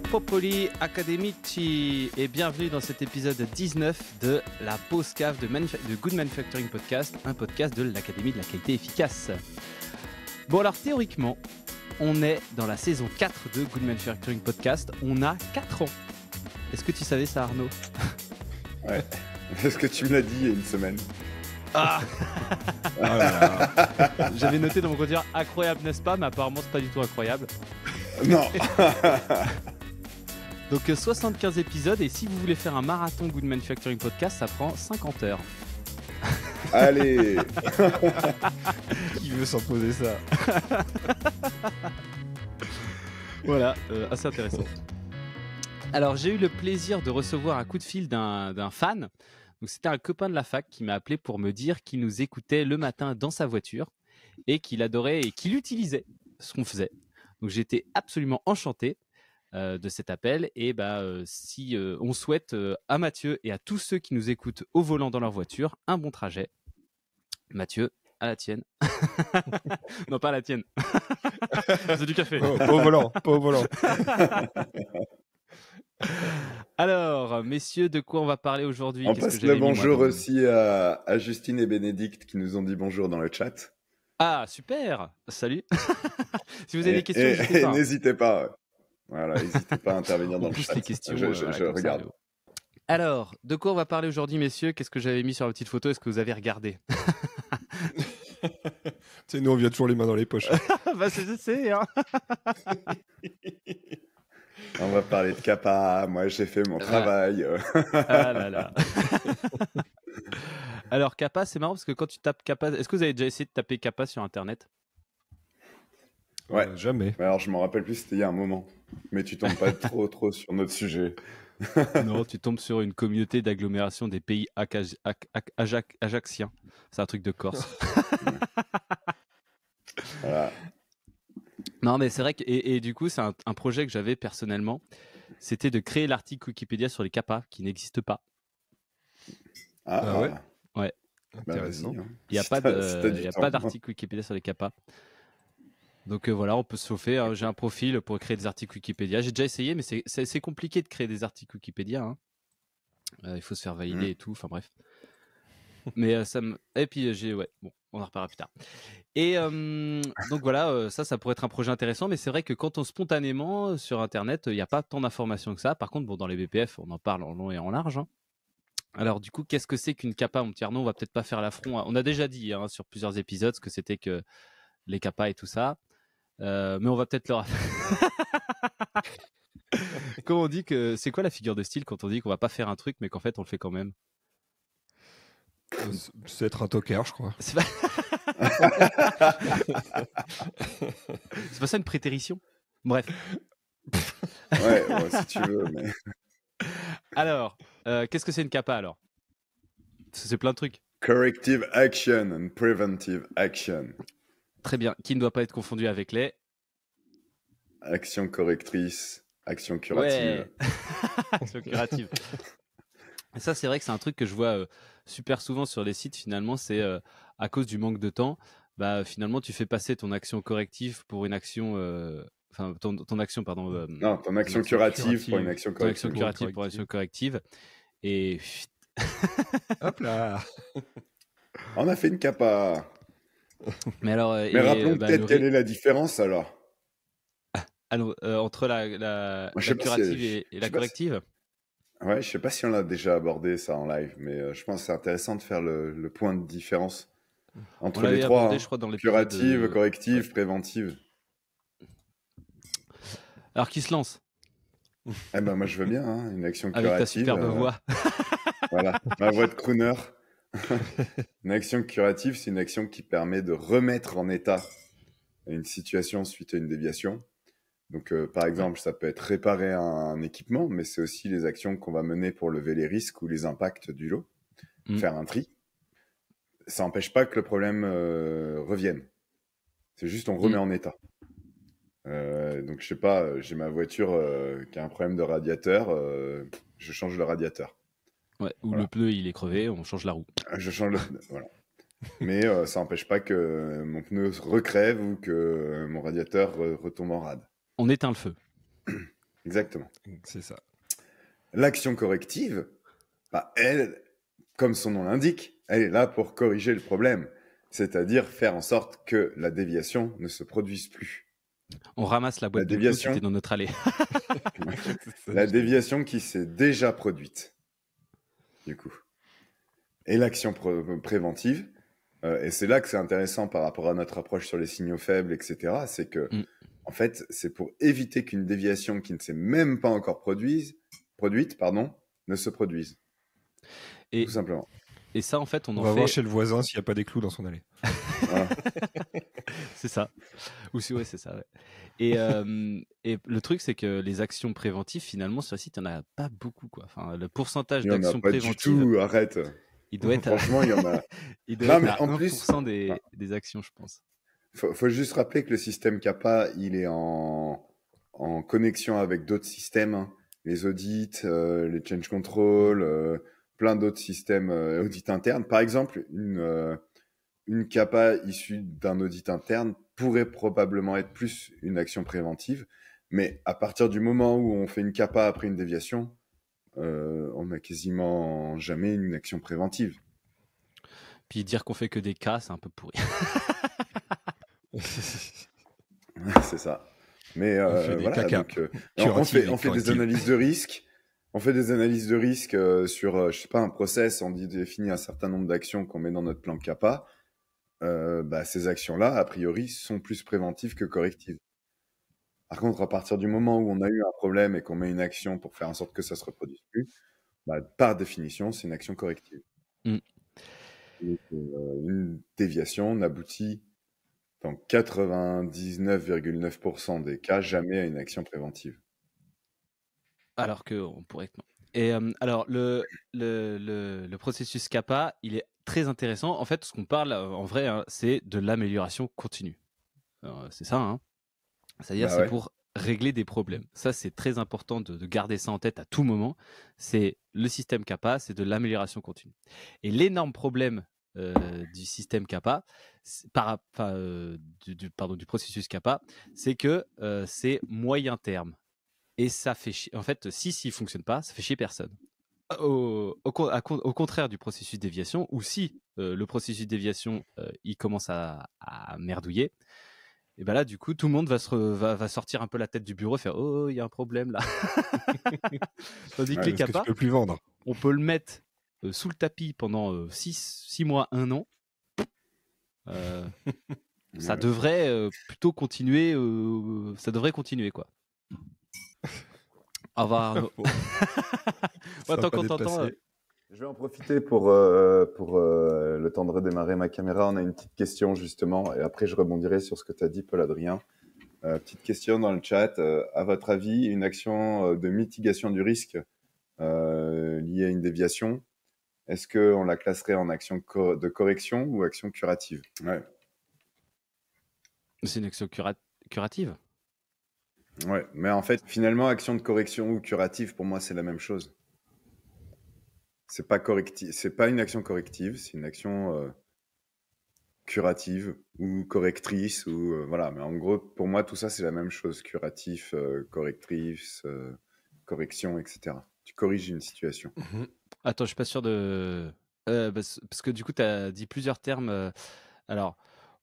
Popoli Academici et bienvenue dans cet épisode 19 de la pause cave de, Good Manufacturing Podcast, un podcast de l'Académie de la qualité efficace. Bon alors théoriquement, on est dans la saison 4 de Good Manufacturing Podcast, on a 4 ans. Est-ce que tu savais ça Arnaud Ouais, Est-ce que tu me l'as dit il y a une semaine. Ah, ah J'avais noté dans mon dire incroyable n'est-ce pas, mais apparemment c'est pas du tout incroyable. Non Donc 75 euh, épisodes et si vous voulez faire un marathon Good Manufacturing Podcast, ça prend 50 heures. Allez Qui veut s'imposer ça Voilà, euh, assez intéressant. Alors j'ai eu le plaisir de recevoir un coup de fil d'un fan. c'était un copain de la fac qui m'a appelé pour me dire qu'il nous écoutait le matin dans sa voiture et qu'il adorait et qu'il utilisait ce qu'on faisait. Donc j'étais absolument enchanté. Euh, de cet appel. Et bah, euh, si euh, on souhaite à Mathieu et à tous ceux qui nous écoutent au volant dans leur voiture, un bon trajet. Mathieu, à la tienne. non, pas à la tienne. C'est du café. au volant, au volant. Alors, messieurs, de quoi on va parler aujourd'hui On passe le bonjour aussi à, Justine et Bénédicte qui nous ont dit bonjour dans le chat. Ah, super Salut Si vous avez des questions, n'hésitez pas. Voilà, n'hésitez pas à intervenir dans le chat. Les questions, je, euh, regarde. alors, de quoi on va parler aujourd'hui, messieurs Qu'est-ce que j'avais mis sur la petite photo Est-ce que vous avez regardé Tu sais, nous, on vient toujours les mains dans les poches. Bah, c'est hein On va parler de Kappa. Moi, j'ai fait mon travail. Ah alors, Kappa, c'est marrant parce que quand tu tapes Kappa, est-ce que vous avez déjà essayé de taper Kappa sur Internet Ouais. Euh, jamais. alors, je m'en rappelle plus, c'était il y a un moment. Mais tu tombes pas trop, trop sur notre sujet. non, tu tombes sur une communauté d'agglomération des pays ajaxiens C'est un truc de Corse. voilà. Non, mais c'est vrai que, et, du coup, c'est un, projet que j'avais personnellement. C'était de créer l'article Wikipédia sur les capas qui n'existe pas. Ah, ouais. Bah ouais. Bah, Intéressant. Hein. Il n'y a pas d'article Wikipédia sur les capas. Donc euh, voilà, on peut se chauffer. Hein. J'ai un profil pour créer des articles Wikipédia. J'ai déjà essayé, mais c'est compliqué de créer des articles Wikipédia. Hein. Euh, il faut se faire valider mm. et tout. Enfin bref. mais euh, ça me. Et puis j'ai ouais. Bon, on en reparlera plus tard. Et donc voilà, ça, ça pourrait être un projet intéressant. Mais c'est vrai que quand on spontanément sur Internet, il n'y a pas tant d'informations que ça. Par contre, bon, dans les BPF, on en parle en long et en large. Hein. Alors du coup, qu'est-ce que c'est qu'une capa, mon petit On va peut-être pas faire l'affront. On a déjà dit sur plusieurs épisodes ce que c'était que les capas et tout ça. Euh, mais on va peut-être leur... Comment on dit que c'est quoi la figure de style quand on dit qu'on va pas faire un truc mais qu'en fait on le fait quand même C'est être un toker, je crois. C'est pas... ça une prétérition Bref. ouais, si tu veux. Mais... Alors, euh, qu'est-ce que c'est une capa alors C'est plein de trucs. Corrective action and preventive action. Très bien, qui ne doit pas être confondu avec les... Action correctrice, action curative. action curative. ça, c'est vrai que c'est un truc que je vois euh, super souvent sur les sites, finalement, c'est euh, à cause du manque de temps, bah, finalement, tu fais passer ton action corrective pour une action... Euh, enfin, ton, action, pardon. non, ton action, curative, pour une action corrective. Ton action curative pour une action corrective. Et... Hop là On a fait une capa Mais, alors, euh, Mais euh, rappelons bah, peut-être quelle est la différence alors. Ah, ah, euh, entre la, curative et, la corrective Ouais, je sais pas si on l'a déjà abordé ça en live, mais je pense que c'est intéressant de faire le, point de différence entre les trois. curative, corrective, préventive. Alors, qui se lance Eh ben, moi je veux bien, hein, une action curative. Avec ta superbe voix. voilà, ma voix de crooner. une action curative, c'est une action qui permet de remettre en état une situation suite à une déviation. Donc, euh, par exemple, ça peut être réparer un, équipement, mais c'est aussi les actions qu'on va mener pour lever les risques ou les impacts du lot, mm. faire un tri. Ça n'empêche pas que le problème euh, revienne. C'est juste on remet mm. en état. Euh, donc, je sais pas, j'ai ma voiture qui a un problème de radiateur, je change le radiateur. Ouais, ou le pneu il est crevé, on change la roue. Ah, je change le voilà. Mais euh, ça n'empêche pas que mon pneu recrève ou que mon radiateur retombe en rade. On éteint le feu. Exactement. C'est ça. L'action corrective, bah, elle, comme son nom l'indique, elle est là pour corriger le problème, c'est-à-dire faire en sorte que la déviation ne se produise plus. On ramasse la boîte de déviation dans notre allée. la déviation qui s'est déjà produite du coup. Et l'action préventive. Euh, et c'est là que c'est intéressant par rapport à notre approche sur les signaux faibles, etc. C'est que, mm. en fait, c'est pour éviter qu'une déviation qui ne s'est même pas encore produise, produite pardon, ne se produise. Et, Tout simplement. Et ça, en fait, on, on va voir chez le voisin s'il n'y a pas des clous dans son allée. c'est ça. Ou si, ouais, c'est ça. Et, euh, et le truc, c'est que les actions préventives, finalement, sur le site, il n'y en a pas beaucoup. Quoi. Enfin, le pourcentage d'actions préventives. Il pas du tout, arrête. Il doit être Franchement, il y en a. il doit être en des, ah. des actions, je pense. Faut, faut juste rappeler que le système Kappa, il est en, en connexion avec d'autres systèmes, hein. les audits, euh, les change control, euh, plein d'autres systèmes audits internes. Par exemple, une, une CAPA issue d'un audit interne pourrait probablement être plus une action préventive, mais à partir du moment où on fait une CAPA après une déviation, euh, on n'a quasiment jamais une action préventive. Puis dire qu'on fait que des cas, c'est un peu pourri. c'est ça. Mais on euh, fait des, voilà, euh, on, fait, des analyses de risque. On fait des analyses de risque sur, je sais pas, un process. On définit un certain nombre d'actions qu'on met dans notre plan CAPA. Euh, bah, ces actions-là, a priori, sont plus préventives que correctives. Par contre, à partir du moment où on a eu un problème et qu'on met une action pour faire en sorte que ça se reproduise plus, bah, par définition, c'est une action corrective. Mm. Euh, une déviation n'aboutit dans 99,9% des cas jamais à une action préventive. Alors qu'on pourrait, et alors, le, processus Kappa, il est très intéressant. En fait, ce qu'on parle euh, en vrai, hein, c'est de l'amélioration continue. Euh, c'est ça, hein. c'est-à-dire bah c'est pour régler des problèmes. Ça, c'est très important de, garder ça en tête à tout moment. C'est le système Kappa, c'est de l'amélioration continue. Et l'énorme problème euh, du système Kappa, du, pardon, du processus Kappa, c'est que c'est moyen terme. Et ça fait chier. En fait, si s'il fonctionne pas, ça fait chier personne. Ah, au, contraire du processus d'éviation, ou si euh, le processus d'éviation euh, il commence à, merdouiller, et ben là du coup tout le monde va sortir un peu la tête du bureau, et faire oh il y a un problème là. que les plus vendre. on peut le mettre euh, sous le tapis pendant 6 mois, 1 an. ça devrait plutôt continuer, ça devrait continuer quoi. Au revoir. Je vais en profiter pour, euh, pour euh, le temps de redémarrer ma caméra. On a une petite question justement, et après je rebondirai sur ce que tu as dit, Paul Adrien. Euh, petite question dans le chat. à votre avis, une action de mitigation du risque liée à une déviation, est-ce qu'on la classerait en action de correction ou action curative ouais. C'est une action curative Ouais, mais en fait, finalement, action de correction ou curative, pour moi, c'est la même chose. C'est pas correctif, c'est pas une action corrective, c'est une action euh, curative ou correctrice ou euh, voilà. Mais en gros, pour moi, tout ça, c'est la même chose, curatif, euh, correctrice, correction, etc. Tu corriges une situation. Mhm. Attends, je suis pas sûr de parce, que du coup, tu as dit plusieurs termes. alors,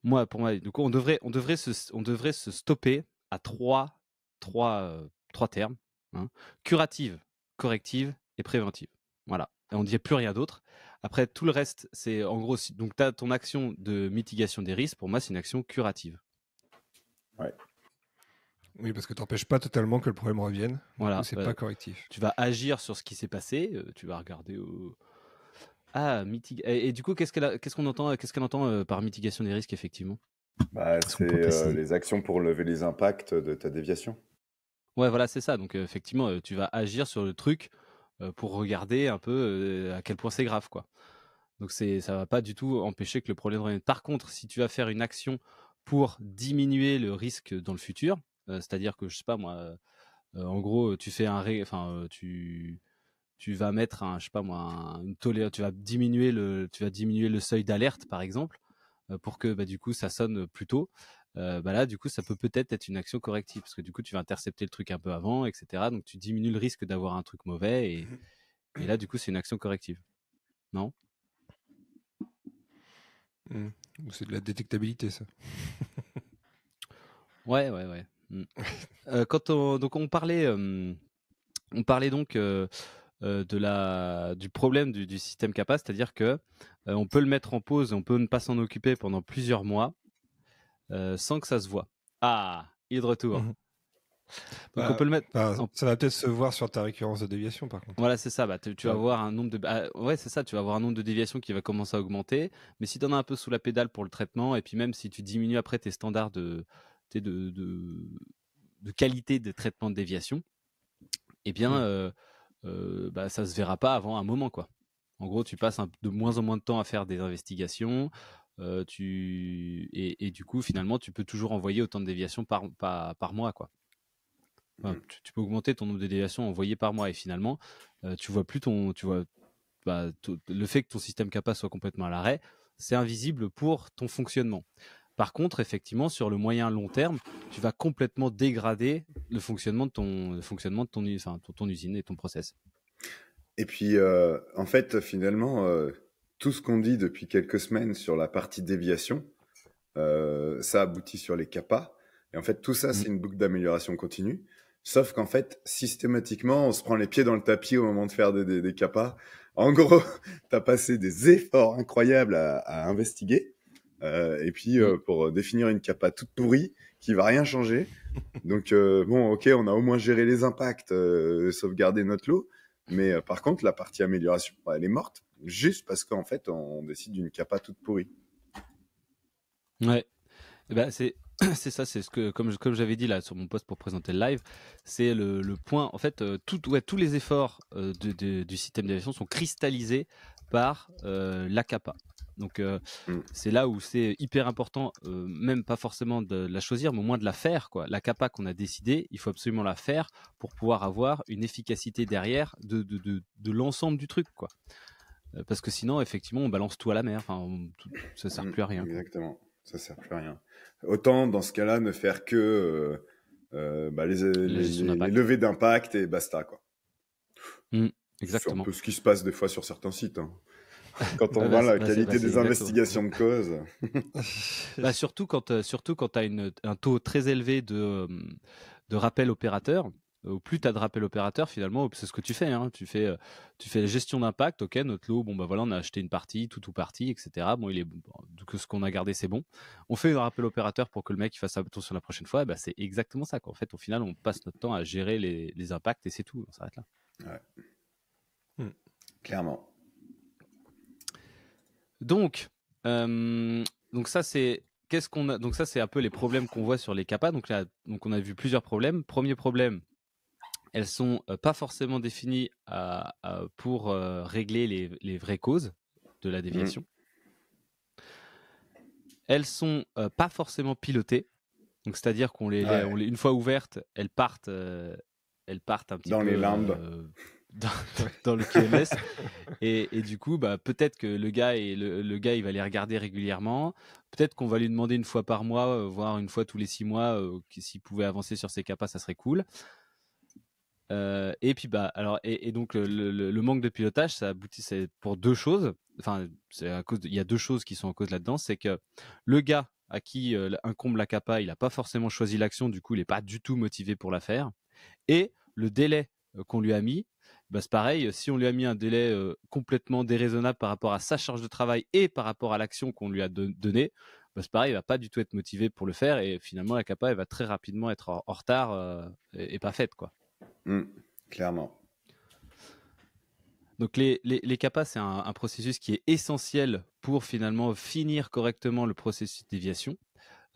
moi, pour moi, du coup, on devrait, on devrait se, on devrait se stopper à trois trois, trois termes hein, curative, corrective et préventive. Voilà. Et on ne dit plus rien d'autre. Après, tout le reste, c'est en gros, donc tu as ton action de mitigation des risques. Pour moi, c'est une action curative. Ouais. Oui, parce que tu n'empêches pas totalement que le problème revienne. Voilà. C'est pas correctif. Tu vas agir sur ce qui s'est passé. Euh, tu vas regarder au. Ah, et, du coup, qu'est-ce qu'elle qu'est-ce qu'on entend, qu'est-ce entend euh, par mitigation des risques, effectivement bah, C'est euh, les actions pour lever les impacts de ta déviation. Ouais, voilà, c'est ça. Donc, effectivement, tu vas agir sur le truc, pour regarder un peu, à quel point c'est grave, quoi. Donc c'est ça va pas du tout empêcher que le problème revienne. Par contre, si tu vas faire une action pour diminuer le risque dans le futur, c'est-à-dire que, je sais pas moi, en gros, tu fais un enfin, tu tu vas mettre un je sais pas moi, une tolérance, tu vas diminuer le tu vas diminuer le seuil d'alerte, par exemple, pour que, bah, du coup, ça sonne, plus tôt. Euh, bah là, du coup, ça peut peut-être être une action corrective parce que du coup, tu vas intercepter le truc un peu avant, etc. Donc, tu diminues le risque d'avoir un truc mauvais et, là, du coup, c'est une action corrective. Non mmh. C'est de la détectabilité, ça. ouais, ouais, ouais. Mmh. Euh, quand on, donc on parlait, on parlait donc euh, de la, du problème du, du système CAPA, c'est-à-dire que on peut le mettre en pause, on peut ne pas s'en occuper pendant plusieurs mois. Euh, sans que ça se voit. Ah, il est de retour. Mhm. Donc bah, on peut le mettre. Bah, ça va peut-être se voir sur ta récurrence de déviation, par contre. Voilà, c'est ça. Bah, tu, vas un nombre de. Bah, ouais, c'est ça. Tu vas avoir un nombre de déviations qui va commencer à augmenter. Mais si tu en as un peu sous la pédale pour le traitement, et puis même si tu diminues après tes standards de, de, de, de qualité de traitement de déviation, eh bien, ça ne euh, euh, bah, ça se verra pas avant un moment, quoi. En gros, tu passes de moins en moins de temps à faire des investigations. Euh, tu... Et, du coup, finalement, tu peux toujours envoyer autant de déviations par, par, par mois. Quoi. Mmh. tu, peux augmenter ton nombre de déviations envoyées par mois. Et finalement, euh, tu vois plus ton. Tu vois, bah, le fait que ton système Kappa soit complètement à l'arrêt, c'est invisible pour ton fonctionnement. Par contre, effectivement, sur le moyen long terme, tu vas complètement dégrader le fonctionnement de ton, fonctionnement de ton, ton, usine et ton process. Et puis, euh, en fait, finalement, tout ce qu'on dit depuis quelques semaines sur la partie déviation, euh, ça aboutit sur les capas. Et en fait, tout ça, mm. c'est une boucle d'amélioration continue. Sauf qu'en fait, systématiquement, on se prend les pieds dans le tapis au moment de faire des, capas. En gros, tu as passé des efforts incroyables à, investiguer. Euh, et puis, euh, pour définir une CAPA toute pourrie qui va rien changer. Donc, bon, ok, on a au moins géré les impacts, sauvegardé notre lot. Mais par contre, la partie amélioration, bah, elle est morte juste parce qu'en fait, on décide d'une capa toute pourrie. Ouais, eh ben c'est c'est ça, c'est ce que comme comme j'avais dit là sur mon poste pour présenter le live, c'est le, point. En fait, euh, tout, ouais, tous les efforts euh, du système d'aviation sont cristallisés par euh, la capa. Donc mm. c'est là où c'est hyper important, même pas forcément de, la choisir, mais au moins de la faire. Quoi. La capa qu'on a décidé, il faut absolument la faire pour pouvoir avoir une efficacité derrière de, l'ensemble du truc. Quoi. Euh, parce que sinon, effectivement, on balance tout à la mer. Enfin, ne ça sert mm, plus à rien. Exactement, ça sert plus à rien. Autant dans ce cas-là, ne faire que euh, euh, bah, les, levées d'impact et basta, quoi. Mm, exactement. C'est un peu ce qui se passe des fois sur certains sites. Hein. Quand on bah, voit la qualité des investigations de cause. Bah, surtout quand, surtout quand tu as un taux très élevé de, de rappel opérateur euh, plus tu as de rappel opérateur finalement, c'est ce que tu fais. Hein. Tu fais, euh, tu fais la gestion d'impact. Ok, notre lot, bon bah voilà, on a acheté une partie, tout ou partie, etc. Bon, il est que ce qu'on a gardé, c'est bon. On fait un rappel opérateur pour que le mec il fasse attention la prochaine fois. Bah, c'est exactement ça. Quoi. En fait, au final, on passe notre temps à gérer les, les impacts et c'est tout. On s'arrête là. Hmm. Clairement. Donc, euh, donc ça c'est qu'est-ce qu'on a Donc ça c'est un peu les problèmes qu'on voit sur les CAPA. Donc là, donc on a vu plusieurs problèmes. Premier problème, elles sont pas forcément définies pour régler les, vraies causes de la mmh. déviation. Elles Elles sont pas forcément pilotées, donc c'est-à-dire qu'on les, une fois ouvertes, elles partent, elles partent un petit dans peu, les Dans, le QMS. et, du coup, bah, peut-être que le gars, le, gars, il va les regarder régulièrement. Peut-être qu'on va lui demander une fois par mois, voire une fois tous les six mois, s'il pouvait avancer sur ses capas, ça serait cool. Euh, et puis bah alors et, donc le, manque de pilotage, ça aboutit c'est pour deux choses. Enfin, c'est à cause il y a deux choses qui sont en cause là-dedans, c'est que le gars à qui euh, incombe la capa, il n'a pas forcément choisi l'action, du coup il n'est pas du tout motivé pour la faire. Et le délai euh, qu'on lui a mis, bah c'est pareil, si on lui a mis un délai complètement déraisonnable par rapport à sa charge de travail et par rapport à l'action qu'on lui a donnée, bah c'est pareil, il va pas du tout être motivé pour le faire et finalement la capa elle va très rapidement être en, retard et, et, pas faite quoi. Mm, clairement. Donc les, les, les CAPA, c'est un, processus qui est essentiel pour finalement finir correctement le processus de déviation,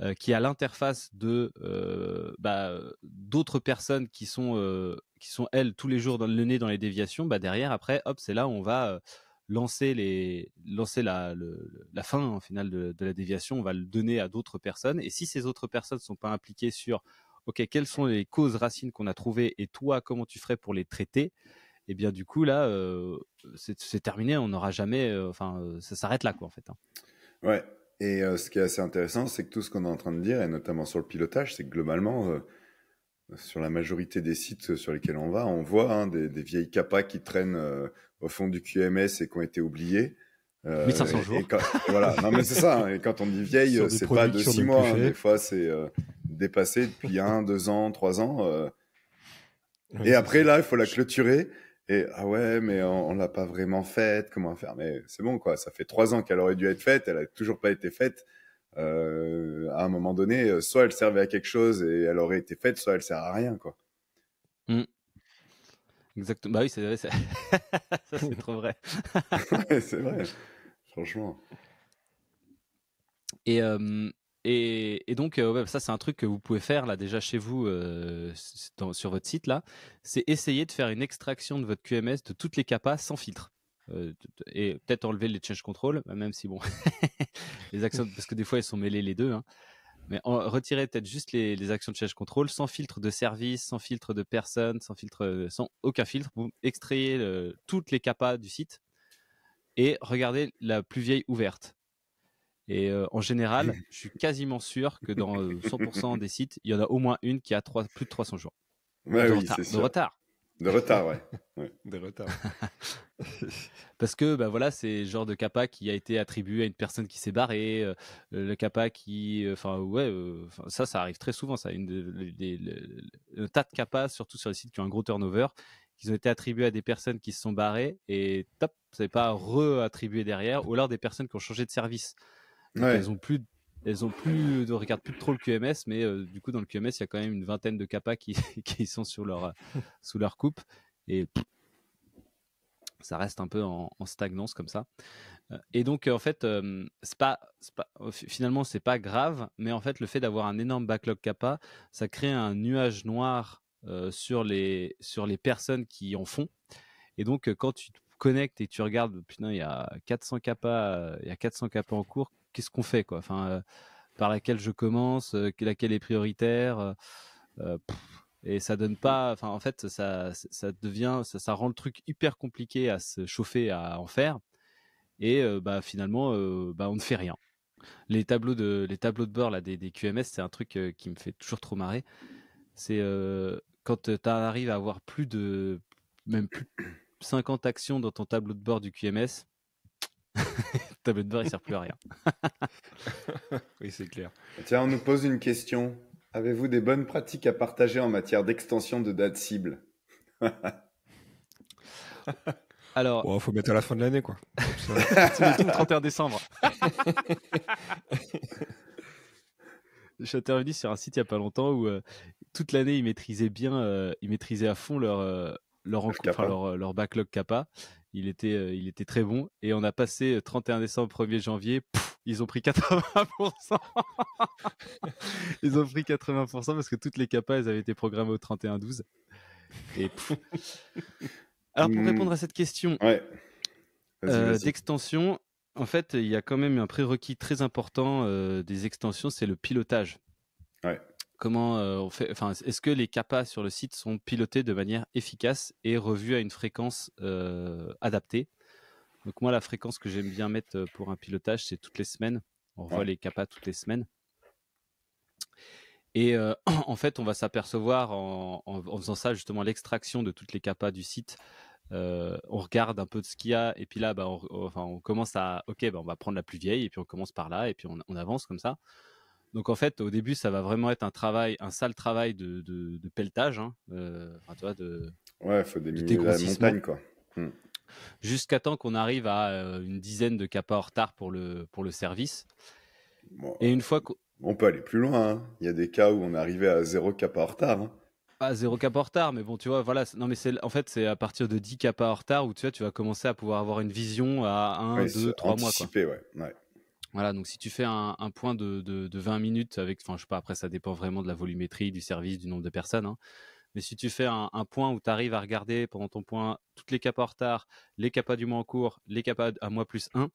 euh, qui est à l'interface de euh, bah, d'autres personnes qui sont euh, qui sont elles tous les jours dans le nez dans les déviations. Bah derrière, après, hop, c'est là où on va lancer les lancer la la fin de, de, la déviation. On va le donner à d'autres personnes. Et si ces autres personnes ne sont pas impliquées sur OK, quelles sont les causes racines qu'on a trouvées et toi, comment tu ferais pour les traiter Et eh bien, du coup, là, c'est terminé. On n'aura jamais. enfin, ça s'arrête là, quoi, en fait. Hein. Ouais. Et ce qui est assez intéressant, c'est que tout ce qu'on est en train de dire, et notamment sur le pilotage, c'est que globalement, sur la majorité des sites sur lesquels on va, on voit hein, des, vieilles capas qui traînent au fond du QMS et qui ont été oubliées. 1500 jours. voilà, non mais c'est ça. Hein, et quand on dit vieille, c'est pas de 6 mois. Des fois, c'est dépassé depuis un, deux ans, trois ans. Euh. Ah et après, là, il faut la clôturer. Et ah ouais, mais on, ne l'a pas vraiment faite. Comment faire Mais c'est bon, quoi. Ça fait trois ans qu'elle aurait dû être faite. Elle a toujours pas été faite. Euh, à un moment donné, euh, soit elle servait à quelque chose et elle aurait été faite, soit elle sert à rien, quoi. Mmh. Exactement. Bah oui, c'est vrai. c'est trop vrai. c'est vrai. Franchement. Et et, donc, euh, ça, c'est un truc que vous pouvez faire là déjà chez vous euh, sur votre site là. C'est essayer de faire une extraction de votre QMS de toutes les capas sans filtre. Euh, et peut-être enlever les change control, bah, même si bon, les actions, parce que des fois, elles sont mêlés les deux. Hein. Mais en, retirer peut-être juste les, actions de change control sans filtre de service, sans filtre de personne, sans filtre, sans aucun filtre. Vous extrayez toutes les capas du site et regardez la plus vieille ouverte et en général, je suis quasiment sûr que dans 100% des sites, il y en a au moins une qui a plus de 300 jours. de, retard, de retard. De retard, ouais. De retard. Parce que bah voilà, c'est genre de kappa qui a été attribué à une personne qui s'est barrée, le kappa qui, enfin ouais, ça ça arrive très souvent, ça, une des, un tas de kappas, surtout sur les sites qui ont un gros turnover, qui ont été attribués à des personnes qui se sont barrées et top, c'est pas re-attribué derrière, ou alors des personnes qui ont changé de service. Elles ont plus elles ont plus de regardent plus trop le QMS, mais euh, du coup dans le QMS il y a quand même une vingtaine de capas qui, qui sont sur leur euh, sous leur coupe et ça reste un peu en, stagnance comme ça. Euh, et donc en fait c'est pas, pas finalement c'est pas grave, mais en fait le fait d'avoir un énorme backlog capa, ça crée un nuage noir sur les sur les personnes qui en font. Et donc quand tu te connectes et tu regardes putain il y a 400 capas il y a 400 kappa en cours, qu'est-ce qu'on fait quoi Enfin, euh, par laquelle je commence, euh, laquelle est prioritaire euh, et ça donne mmh. pas. Enfin, en fait, ça, devient, ça, rend le truc hyper compliqué à se chauffer, à en faire. Et bah finalement, bah on ne fait rien les tableaux de les tableaux de bord là des, QMS c'est un truc qui me fait toujours trop marrer c'est quand tu arrives à avoir plus de même plus 50 actions dans ton tableau de bord du QMS tableau de bord, il sert plus à rien. oui, c'est clair. Tiens, on nous pose une question. Avez-vous des bonnes pratiques à partager en matière d'extension de date cible Alors, il oh, faut mettre à la fin de l'année, quoi. c'est le 31 décembre. intervenu sur un site il n'y a pas longtemps où euh, toute l'année ils maîtrisaient bien, euh, ils maîtrisaient à fond leur euh, leur, backlog kappa il était, euh, il était très bon. Et on a passé 31 euh, décembre, 1er janvier. ils ont pris 80%. ils ont pris 80% parce que toutes les capas, elles avaient été programmées au 31-12. Et Alors, pour hmm. répondre à cette question euh, d'extension, en fait, il y a quand même un prérequis très important des extensions, c'est le pilotage. Ouais. Comment euh, on fait Enfin, est-ce que les capas sur le site sont pilotés de manière efficace et revus à une fréquence euh, adaptée Donc moi, la fréquence que j'aime bien mettre euh, pour un pilotage, c'est toutes les semaines. On revoit les capas toutes les semaines. Et en fait, on va s'apercevoir en, faisant ça justement l'extraction de toutes les capas du site. on regarde un peu de ce qu'il y a et puis là, bah, on, enfin, on commence à, ok, bah, on va prendre la plus vieille et puis on commence par là et puis on avance comme ça. Donc en fait, au début, ça va vraiment être un travail, un sale travail de, de pelletage, hein, euh, de, faut la montagne, quoi. Mmh. Jusqu'à temps qu'on arrive à euh, une dizaine de capas en retard pour le, pour le service. Et une fois qu'on... On peut aller plus loin. Hein. Il y a des cas où on arrivait à zéro capa en retard. Hein. zéro capa en retard, mais bon, tu vois, voilà. Non, mais c'est en fait, c'est à partir de 10 capas en retard où tu vois, tu vas commencer à pouvoir avoir une vision à 1, 2, 3 mois. Quoi. Ouais, ouais. Voilà, donc si tu fais un, point de, de, 20 minutes avec, enfin je pas, après ça dépend vraiment de la volumétrie, du service, du nombre de personnes, hein, mais si tu fais un, point où tu arrives à regarder pendant ton point toutes les capas en retard, les capas du mois en cours, les capas à mois plus 1, et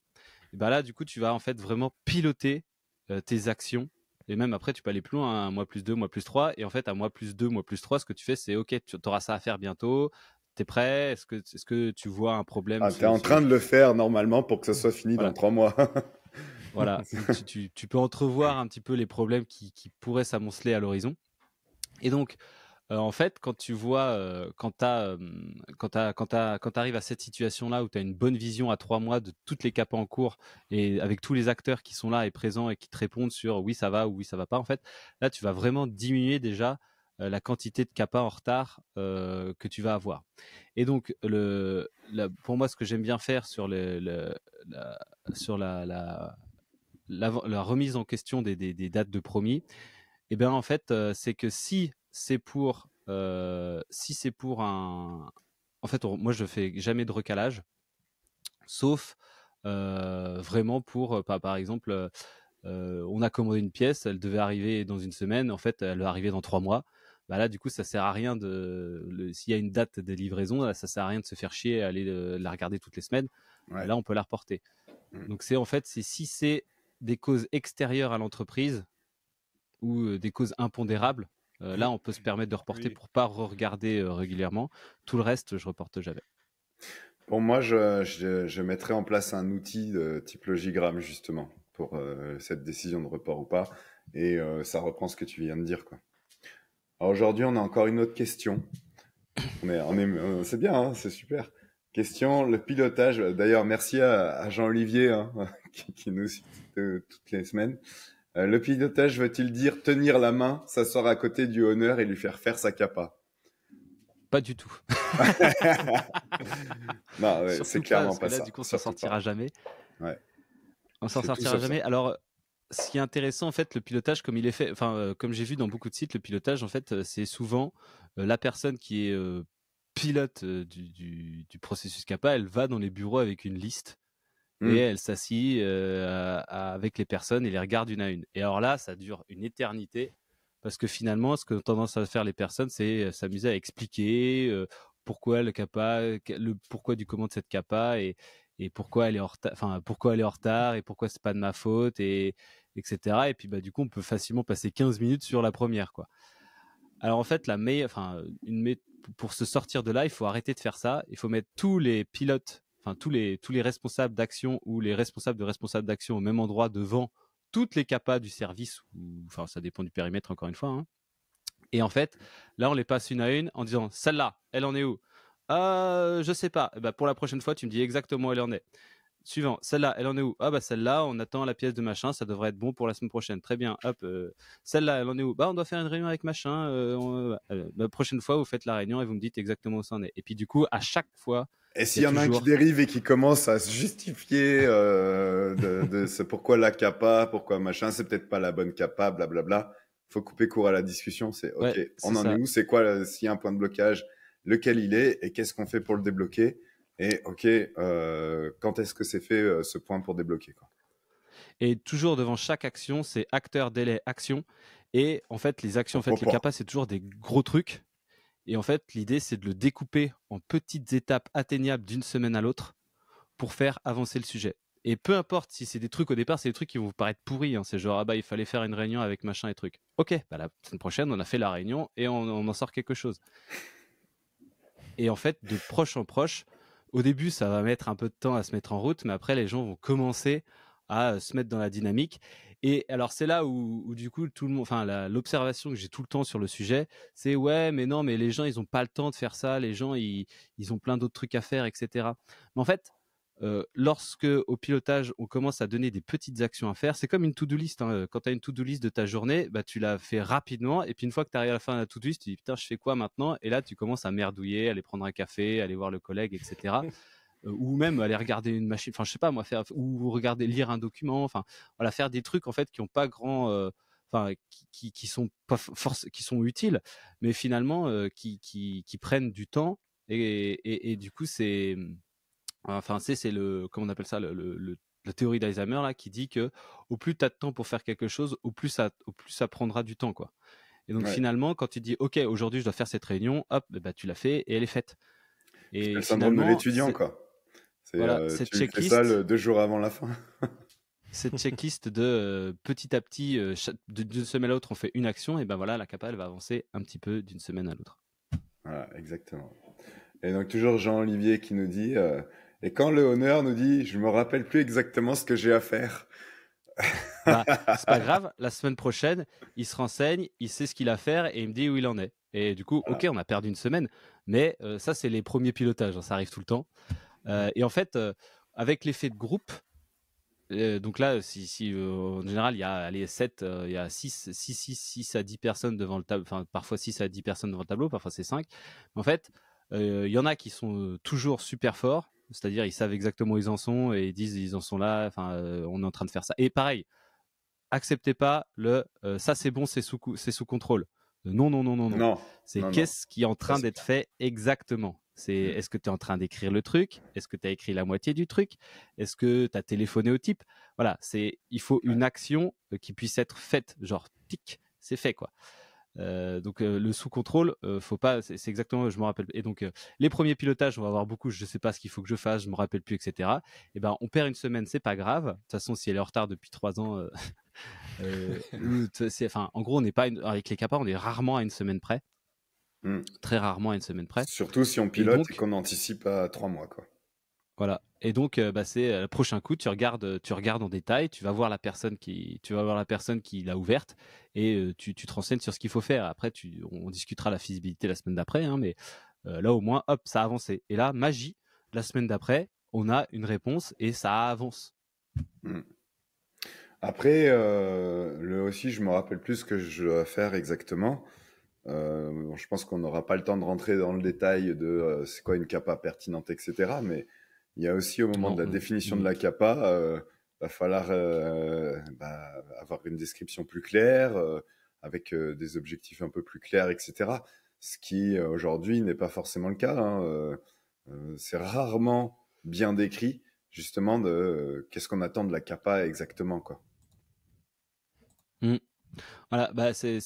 ben là du coup tu vas en fait vraiment piloter euh, tes actions et même après, tu peux aller plus loin, un hein, mois plus 2, mois plus 3. Et en fait, à mois plus 2, mois plus 3, ce que tu fais, c'est OK, tu auras ça à faire bientôt. T'es prêt Est-ce que, est que tu vois un problème ah, Tu es en train de le faire normalement pour que ça soit fini dans trois mois. voilà, tu, tu, peux entrevoir un petit peu les problèmes qui, pourraient s'amonceler à l'horizon. Et donc, euh, en fait, quand tu vois, euh, quand tu euh, quand quand arrives à cette situation-là où tu as une bonne vision à trois mois de toutes les capes en cours et avec tous les acteurs qui sont là et présents et qui te répondent sur oui ça va ou oui ça va pas, en fait, là tu vas vraiment diminuer déjà la quantité de capas en retard que tu vas avoir. Et donc, le, pour moi, ce que j'aime bien faire sur le, sur la, la, remise en question des, dates de promis, et eh bien, en fait, euh, c'est que si c'est pour, euh, si c'est pour un. En fait, moi, je fais jamais de recalage, sauf euh, vraiment pour, par, par exemple, on a commandé une pièce, elle devait arriver dans une semaine, en fait, elle va arriver dans trois mois. Bah là, du coup, ça sert à rien de. S'il y a une date de livraison, ça ça sert à rien de se faire chier, à aller la regarder toutes les semaines. Là, on peut la reporter. Mm. Donc, c'est en fait, c'est si c'est des causes extérieures à l'entreprise ou euh, des causes impondérables, euh, là, on peut se permettre de reporter pour pas regarder euh, régulièrement. Tout le reste, je reporte jamais. Pour moi, je, je, mettrais en place un outil de type logigramme, justement, pour cette décision de report ou pas. Et ça reprend ce que tu viens de dire. aujourd'hui, on a encore une autre question. c'est bien, hein, c'est super. Question, le pilotage. Euh, d'ailleurs, merci à, Jean-Olivier hein, qui, nous suit euh, toutes les semaines. Euh, le pilotage veut-il dire tenir la main, s'asseoir à côté du honneur et lui faire faire sa capa Pas du tout. non, c'est clairement pas, ça. Du coup, on s'en sortira jamais. Ouais. On s'en sortira jamais. Alors, ce qui est intéressant en fait, le pilotage, comme il est fait, enfin, comme j'ai vu dans beaucoup de sites, le pilotage en fait, c'est souvent la personne qui est pilote du, processus CAPA, elle va dans les bureaux avec une liste et mmh. elle s'assit avec les personnes et les regarde une à une. Et alors là, ça dure une éternité parce que finalement, ce que tendance à faire les personnes, c'est s'amuser à expliquer pourquoi le Kappa le pourquoi du comment de cette CAPA et, et pourquoi elle est en retard, enfin pourquoi elle est en retard et pourquoi c'est pas de ma faute et etc. Et puis bah du coup, on peut facilement passer 15 minutes sur la première quoi. Alors en fait, la meilleure, enfin, pour se sortir de là, il faut arrêter de faire ça. Il faut mettre tous les pilotes, enfin tous les tous les responsables d'action ou les responsables de responsables d'action au même endroit devant toutes les capas du service. Ou, enfin, ça dépend du périmètre encore une fois. Hein. Et en fait, là, on les passe une à une en disant celle-là, elle en est où Je euh, Je sais pas. Eh ben, pour la prochaine fois, tu me dis exactement où elle en est suivant, celle-là, elle en est où Ah bah celle-là, on attend la pièce de machin, ça devrait être bon pour la semaine prochaine. Très bien, hop. Euh, celle-là, elle en est où Bah on doit faire une réunion avec machin. Euh, euh, bah, la prochaine fois, vous faites la réunion et vous me dites exactement où ça en est. Et puis du coup, à chaque fois. Et s'il y, en a un qui dérive et qui commence à se justifier de, ce pourquoi la capa, pourquoi machin, c'est peut-être pas la bonne capa, blablabla. Faut couper court à la discussion. C'est ok, on en est où C'est quoi s'il y a un point de blocage Lequel il est Et qu'est-ce qu'on fait pour le débloquer et ok, euh, quand est-ce que c'est fait euh, ce point pour débloquer quoi. Et toujours devant chaque action, c'est acteur, délai, action. Et en fait, les actions, en fait, les capas, c'est toujours des gros trucs. Et en fait, l'idée, c'est de le découper en petites étapes atteignables d'une semaine à l'autre pour faire avancer le sujet. Et peu importe si c'est des trucs au départ, c'est des trucs qui vont vous paraître pourris. Hein. C'est genre, ah bah, il fallait faire une réunion avec machin et truc. Ok, bah, la semaine prochaine, on a fait la réunion et on, on en sort quelque chose. Et en fait, de proche en proche, au début, ça va mettre un peu de temps à se mettre en route, mais après, les gens vont commencer à euh, se mettre dans la dynamique. Et alors, c'est là où, du coup, tout le monde, enfin, l'observation que j'ai tout le temps sur le sujet, c'est ouais, mais non, mais les gens, ils n'ont pas le temps de faire ça. Les gens, ils, ils ont plein d'autres trucs à faire, etc. Mais en fait, euh, lorsque au pilotage on commence à donner des petites actions à faire, c'est comme une to-do list. Hein, euh, quand tu as une to-do list de ta journée, bah tu la fais rapidement et puis une fois que tu arrives à la fin de la to-do list, tu dis putain je fais quoi maintenant Et là tu commences à merdouiller, aller prendre un café, aller voir le collègue, etc. Euh, ou même aller regarder une machine, enfin je sais pas moi faire ou regarder lire un document, enfin faire des trucs en fait qui ont pas grand enfin qui, qui, sont qui sont utiles mais finalement qui, qui, prennent du temps et du coup c'est mmh, Enfin, c'est c'est le comment on appelle ça la théorie d'Alzheimer là qui dit que au plus tu as de temps pour faire quelque chose, au plus ça au plus ça prendra du temps quoi. Et donc finalement quand tu dis OK, aujourd'hui je dois faire cette réunion, hop, eh ben, tu l'as fait et elle est faite. Et le syndrome de l'étudiant quoi. C'est euh, ça le, deux jours avant la fin. cette checklist de euh, petit à petit euh, d'une semaine à l'autre on fait une action et ben voilà la capa elle va avancer un petit peu d'une semaine à l'autre. Voilà, exactement. Et donc toujours Jean-Olivier qui nous dit et quand le honneur nous dit, je me rappelle plus exactement ce que j'ai à faire. Bah, c'est pas grave, la semaine prochaine, il se renseigne, il sait ce qu'il a à faire et il me dit où il en est. Et du coup, ok, on a perdu une semaine, mais euh, ça, c'est les premiers pilotages, hein, ça arrive tout le temps. Euh, et en fait, euh, avec l'effet de groupe, donc là, si, en général, il y a 7, il y a 6, 6, 6, 6 à 10 personnes devant le tableau, enfin, parfois 6 à 10 personnes devant le tableau, parfois c'est 5. en fait, il y en a qui sont toujours super forts, c'est-à-dire, ils savent exactement où ils en sont et ils disent ils en sont là. Enfin, euh, on est en train de faire ça. Et pareil, acceptez pas le euh, ça c'est bon, c'est sous sous contrôle. Non, non, non, non, non. non c'est qu'est-ce qui est en train d'être fait exactement. C'est mm. est-ce que tu es en train d'écrire le truc Est-ce que tu as écrit la moitié du truc Est-ce que tu as téléphoné au type Voilà, c'est il faut une action euh, qui puisse être faite, genre tic, c'est fait quoi. Euh, donc euh, le sous contrôle, euh, faut pas, c'est exactement, je me rappelle. Et donc les premiers pilotages, on va avoir beaucoup, je sais pas ce qu'il faut que je fasse, je me rappelle plus, etc. Et eh ben on perd une semaine, c'est pas grave. De toute façon, si elle est en retard depuis trois ans, enfin, en gros, on n'est pas avec les capas, on est rarement à une semaine près, mmh. très rarement à une semaine près. Surtout si on pilote et, qu'on anticipe à trois mois, quoi. Voilà. Et donc, euh, bah, c'est euh, le prochain coup, tu regardes, euh, tu regardes en détail, tu vas voir la personne qui, tu vas voir la personne qui l'a ouverte et tu, tu te renseignes sur ce qu'il faut faire. Après, on discutera la visibilité la semaine d'après, hein, mais là au moins, hop, ça a avancé. Et là, magie, la semaine d'après, on a une réponse et ça avance. Hmm. Après, le aussi, je me rappelle plus ce que je dois faire exactement. je pense qu'on n'aura pas le temps de rentrer dans le détail de c'est quoi une capa pertinente, etc. Mais il y a aussi au moment de la mmh, définition de mmh. la CAPA, euh, va falloir euh, bah, avoir une description plus claire, euh, avec euh, des objectifs un peu plus clairs, etc. Ce qui aujourd'hui n'est pas forcément le cas. Hein. c'est rarement bien décrit, justement, de qu'est-ce qu'on attend de la CAPA exactement, quoi. Mmh. Voilà, bah c'est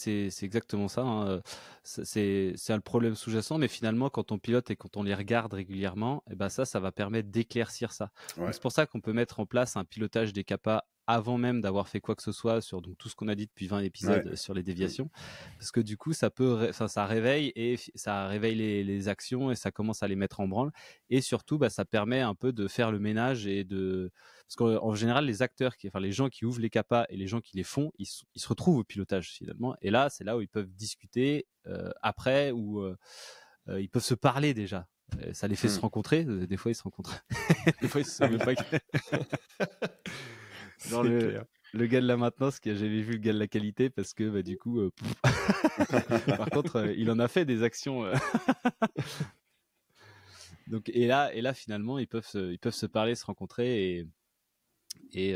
exactement ça. Hein, euh, c'est un problème sous-jacent, mais finalement, quand on pilote et quand on les regarde régulièrement, et eh ben ça, ça va permettre d'éclaircir ça. C'est pour ça qu'on peut mettre en place un pilotage des capas avant même d'avoir fait quoi que ce soit sur donc, tout ce qu'on a dit depuis 20 épisodes euh, sur les déviations. Parce que du coup, ça, peut, ça réveille, et ça réveille les, les, actions et ça commence à les mettre en branle. Et surtout, bah, ça permet un peu de faire le ménage et de. Parce qu'en général, les acteurs, qui, enfin, les gens qui ouvrent les capas et les gens qui les font, ils, ils se retrouvent au pilotage finalement. Et là, c'est là où ils peuvent discuter euh, après ou euh, ils peuvent se parler déjà ça les fait se mmh. rencontrer. Des fois, ils se rencontrent. Des fois, ils se même pas. le, gars de la maintenance qui a jamais vu le gars de la qualité parce que bah, du coup. Euh, Par contre, euh, il en a fait des actions. Euh. Donc et là et là finalement ils peuvent se, ils peuvent se parler, se rencontrer et et,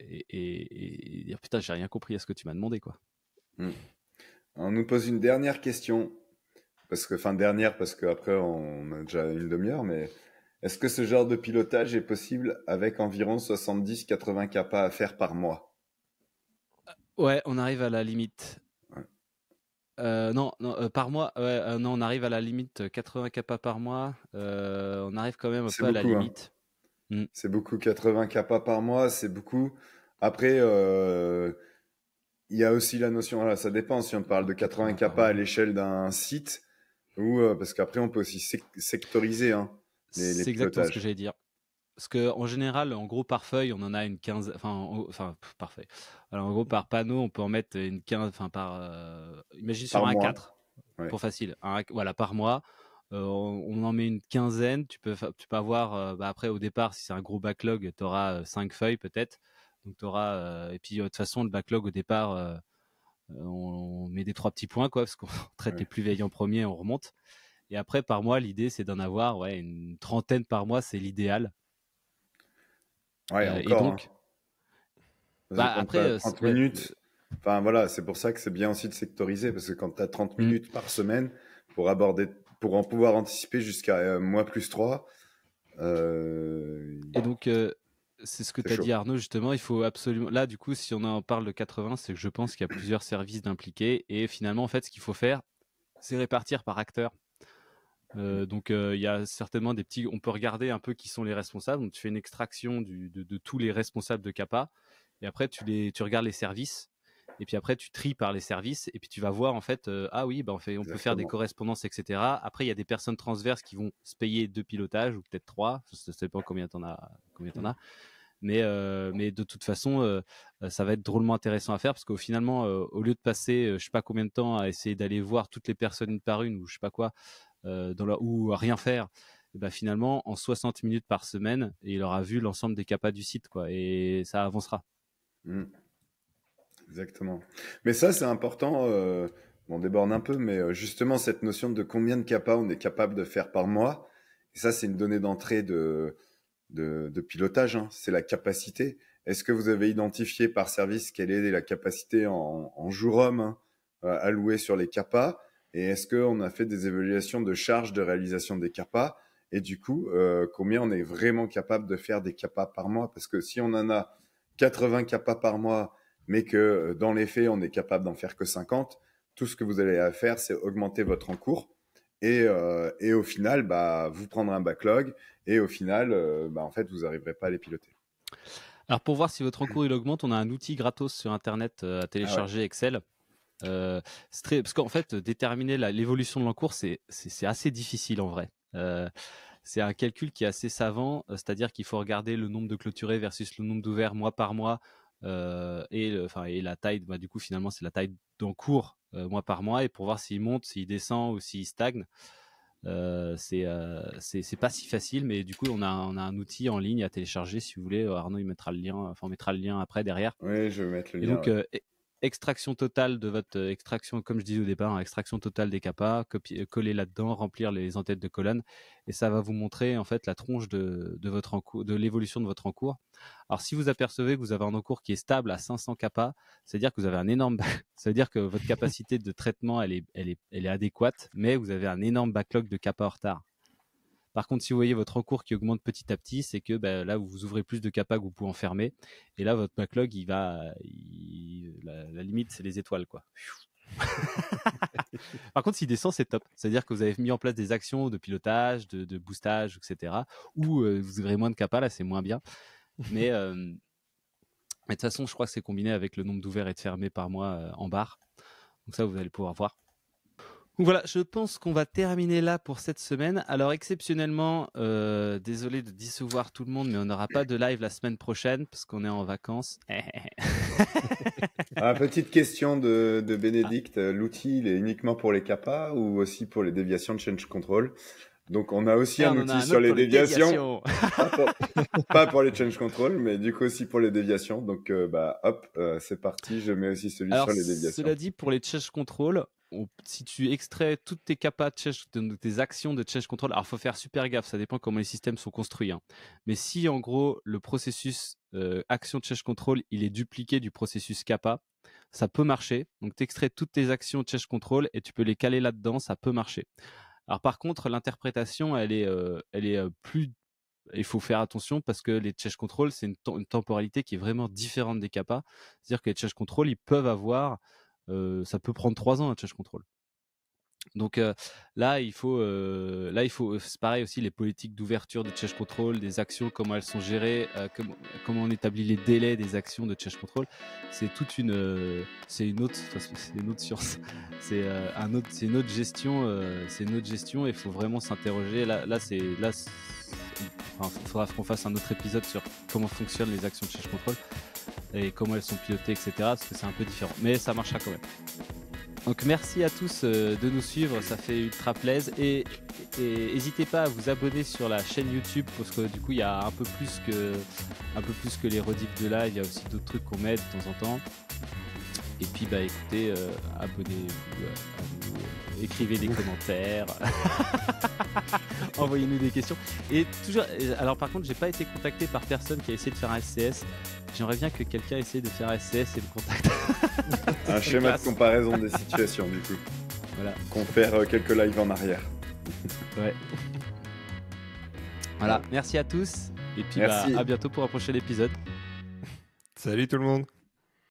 et, dire putain j'ai rien compris à ce que tu m'as demandé quoi. Hmm. On nous pose une dernière question parce que enfin dernière parce qu'après on a déjà une demi-heure mais est-ce que ce genre de pilotage est possible avec environ 70-80 kappa à faire par mois euh, Ouais, on arrive à la limite. Euh, non, euh, par mois, non, on arrive à la limite 80 kappa par mois. on arrive quand même un peu à la hein. limite. Mm. C'est beaucoup, 80 kappa par mois, c'est beaucoup. Après, il y a aussi la notion, ça dépend si on parle de 80 kappa ah, à l'échelle d'un site, ou parce qu'après on peut aussi sectoriser. Hein. C'est exactement ce que j'allais dire. Parce que en général, en gros, par feuille, on en a une quinzaine. Enfin, enfin, par feuille. Alors, en gros, par panneau, on peut en mettre une quinzaine. Enfin, par. Euh, imagine sur un 4 pour facile. voilà, par mois. Euh, on en met une quinzaine. Tu peux, tu peux avoir, euh, bah, après, au départ, si c'est un gros backlog, tu auras cinq feuilles peut-être. Donc, auras, et puis, de toute façon, le backlog, au départ, on, met des trois petits points, quoi, parce qu'on traite les plus veillants en premier, on remonte. Et après, par mois, l'idée, c'est d'en avoir ouais, une trentaine par mois, c'est l'idéal. Ouais, euh, encore. Et donc, hein. bah, après, 30 euh, minutes. Euh, enfin voilà, c'est pour ça que c'est bien aussi de sectoriser, parce que quand tu as 30 minutes par semaine pour aborder, pour en pouvoir anticiper jusqu'à moins plus 3. Et donc, c'est ce que tu as dit Arnaud, justement, il faut absolument... Là, du coup, si on en parle de 80, c'est que je pense qu'il y a plusieurs services d'impliqués, et finalement, en fait, ce qu'il faut faire, c'est répartir par acteur. Euh, donc euh, il y a certainement des petits. On peut regarder un peu qui sont les responsables. Donc tu fais une extraction de, tous les responsables de Kappa, et après tu les, tu regardes les services, et puis après tu tries par les services, et puis tu vas voir en fait, euh, ah oui, bah, on, fait, on peut faire des correspondances, etc. Après il y a des personnes transverses qui vont se payer deux pilotages ou peut-être trois. Je ne sais pas combien t'en as, combien mmh. as. Mais, mais de toute façon, ça va être drôlement intéressant à faire parce qu'au finalement, au lieu de passer, je sais pas combien de temps à essayer d'aller voir toutes les personnes une par une ou je sais pas quoi, euh, ou à rien faire, eh ben, finalement, en 60 minutes par semaine, il aura vu l'ensemble des capas du site, quoi, et ça avancera. Hmm. Exactement. Mais ça, c'est important. Euh, on déborde un peu, mais euh, justement, cette notion de combien de capas on est capable de faire par mois, et ça, c'est une donnée d'entrée de, de, pilotage, hein, c'est la capacité. Est-ce que vous avez identifié par service quelle est la capacité en, en jour homme allouée hein, sur les capas et est-ce qu'on a fait des évaluations de charge de réalisation des capas Et du coup, euh, combien on est vraiment capable de faire des capas par mois Parce que si on en a 80 capas par mois, mais que euh, dans les faits, on est capable d'en faire que 50, tout ce que vous allez faire, c'est augmenter votre encours. Et, euh, au final, bah, vous prendrez un backlog. Et au final, bah, en fait, vous n'arriverez pas à les piloter. Alors pour voir si votre encours il augmente, on a un outil gratos sur Internet à ah télécharger Excel euh, très, parce qu'en fait, déterminer l'évolution de l'encours, c'est assez difficile en vrai. Euh, c'est un calcul qui est assez savant, euh, c'est-à-dire qu'il faut regarder le nombre de clôturés versus le nombre d'ouverts mois par mois et, enfin, et la taille. Bah, du coup, finalement, c'est la taille d'encours mois par mois et pour voir s'il monte, s'il descend ou s'il stagne. c'est pas si facile, mais du coup on a on a un outil en ligne à télécharger si vous voulez. Arnaud il mettra le lien, enfin mettra le lien après derrière. Oui, je vais mettre le et lien extraction totale de votre euh, extraction, comme je disais au départ, hein, extraction totale des capas, euh, coller là-dedans, remplir les entêtes de colonnes, et ça va vous montrer en fait la tronche de, de l'évolution de votre encours. Alors si vous apercevez que vous avez un encours qui est stable à 500 capas, c'est-à-dire que vous avez un énorme, cest dire que votre capacité de traitement elle est, elle est, est adéquate, mais vous avez un énorme backlog de capas en retard. Par contre, si vous voyez votre recours qui augmente petit à petit, c'est que bah, là, vous ouvrez plus de capas que vous pouvez enfermer. Et là, votre backlog, il va, la, limite, c'est les étoiles, quoi. Par contre, s'il descend, c'est top. C'est-à-dire que vous avez mis en place des actions de pilotage, de, boostage, etc. Ou euh, vous ouvrez moins de capas, là, c'est moins bien. Euh, mais, de toute façon, je crois que c'est combiné avec le nombre d'ouverts et de fermés par mois euh, en barre. Donc ça, vous allez pouvoir voir. Voilà, je pense qu'on va terminer là pour cette semaine. Alors exceptionnellement, euh, désolé de dissouvoir tout le monde, mais on n'aura pas de live la semaine prochaine parce qu'on est en vacances. Ah, petite question de, Bénédicte. Ah. L'outil, est uniquement pour les CAPA ou aussi pour les déviations de change control donc on a aussi ah, un outil sur les déviations, pas, pour, les change control, mais du coup aussi pour les déviations. Donc euh, bah hop, euh, c'est parti, je mets aussi celui sur les déviations. Cela dit, pour les change control, si tu extrais toutes tes de, tes actions de change control, alors faut faire super gaffe, ça dépend comment les systèmes sont construits. Hein. Mais si en gros le processus actions euh, action change control, il est dupliqué du processus kappa, ça peut marcher. Donc tu extrais toutes tes actions de change control et tu peux les caler là-dedans, ça peut marcher. Alors par contre, l'interprétation, elle est, euh, elle est euh, plus il faut faire attention parce que les change control, c'est une, temporalité qui est vraiment différente des kappa. C'est-à-dire que les change control, ils peuvent avoir ça peut prendre trois ans un change control. Donc là, il faut, là, il faut, c'est pareil aussi les politiques d'ouverture de change control, des actions, comment elles sont gérées, comment, on établit les délais des actions de change control. C'est toute une, c'est une autre, c'est une autre science, c'est un autre, c'est une autre gestion, c'est une autre gestion. Il faut vraiment s'interroger. Là, là, c'est, là, il faudra qu'on fasse un autre épisode sur comment fonctionnent les actions de change control et comment elles sont pilotées, etc. Parce que c'est un peu différent. Mais ça marchera quand même. Donc merci à tous euh, de nous suivre, ça fait ultra plaisir. Et n'hésitez pas à vous abonner sur la chaîne YouTube parce que du coup il y a un peu plus que, un peu plus que les rediffs de live, il y a aussi d'autres trucs qu'on met de temps en temps. Et puis bah écoutez, euh, abonnez-vous euh, à nous écrivez des commentaires, envoyez-nous des questions. Et toujours, alors par contre, j'ai pas été contacté par personne qui a essayé de faire un SCS. J'aimerais bien que quelqu'un essaye de faire un SCS et me contacte. un schéma de comparaison des situations, du coup. Voilà. Qu'on fasse euh, quelques lives en arrière. ouais. Voilà, merci à tous. Et puis bah, à bientôt pour un prochain épisode. Salut tout le monde.